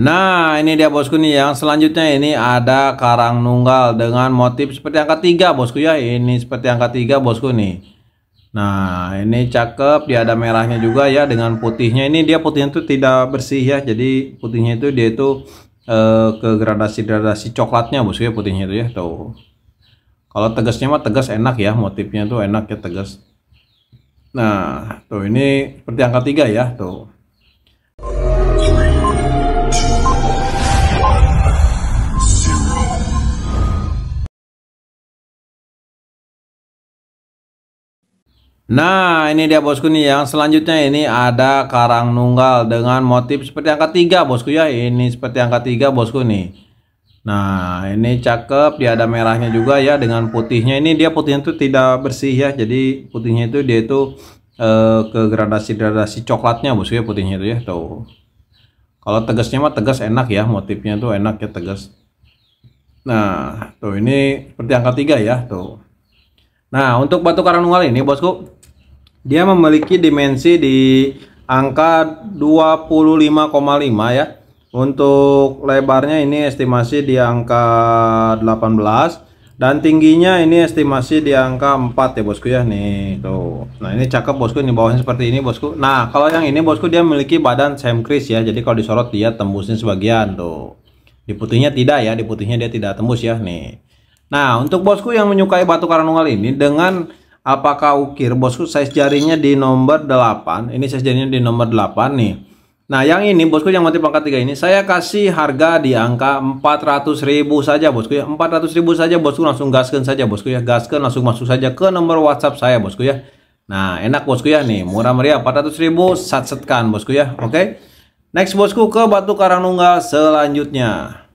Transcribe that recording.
Nah ini dia bosku nih yang selanjutnya ini ada karang nunggal dengan motif seperti angka 3 bosku ya Ini seperti angka 3 bosku nih Nah ini cakep dia ada merahnya juga ya dengan putihnya Ini dia putihnya itu tidak bersih ya Jadi putihnya itu dia itu eh, ke gradasi-gradasi coklatnya bosku ya putihnya itu ya Tuh kalau tegasnya mah tegas enak ya motifnya tuh enak ya tegas nah tuh ini seperti angka tiga ya tuh Nah, ini dia bosku nih yang selanjutnya ini ada karang nunggal dengan motif seperti angka 3 bosku ya. Ini seperti angka 3 bosku nih. Nah, ini cakep, dia ada merahnya juga ya dengan putihnya. Ini dia putihnya itu tidak bersih ya. Jadi putihnya itu dia itu eh, ke gradasi-gradasi coklatnya bosku ya putihnya itu ya. Tuh. Kalau tegasnya mah tegas enak ya, motifnya tuh enak ya tegas. Nah, tuh ini seperti angka 3 ya, tuh. Nah, untuk batu karang nunggal ini bosku dia memiliki dimensi di angka 25,5 ya untuk lebarnya ini estimasi di angka 18 dan tingginya ini estimasi di angka 4 ya bosku ya nih tuh nah ini cakep bosku ini bawahnya seperti ini bosku nah kalau yang ini bosku dia memiliki badan semkris ya jadi kalau disorot dia tembusin sebagian tuh di putihnya tidak ya di putihnya dia tidak tembus ya nih nah untuk bosku yang menyukai batu karangunggal ini dengan apakah ukir bosku size jarinya di nomor 8 ini size jarinya di nomor 8 nih nah yang ini bosku yang motif pangkat 3 ini saya kasih harga di angka ribu saja bosku ya ribu saja bosku langsung gaskan saja bosku ya gaskan langsung masuk saja ke nomor WhatsApp saya bosku ya nah enak bosku ya nih murah meriah 400.000 sat setkan bosku ya oke okay? next bosku ke Batu Karangnunggal selanjutnya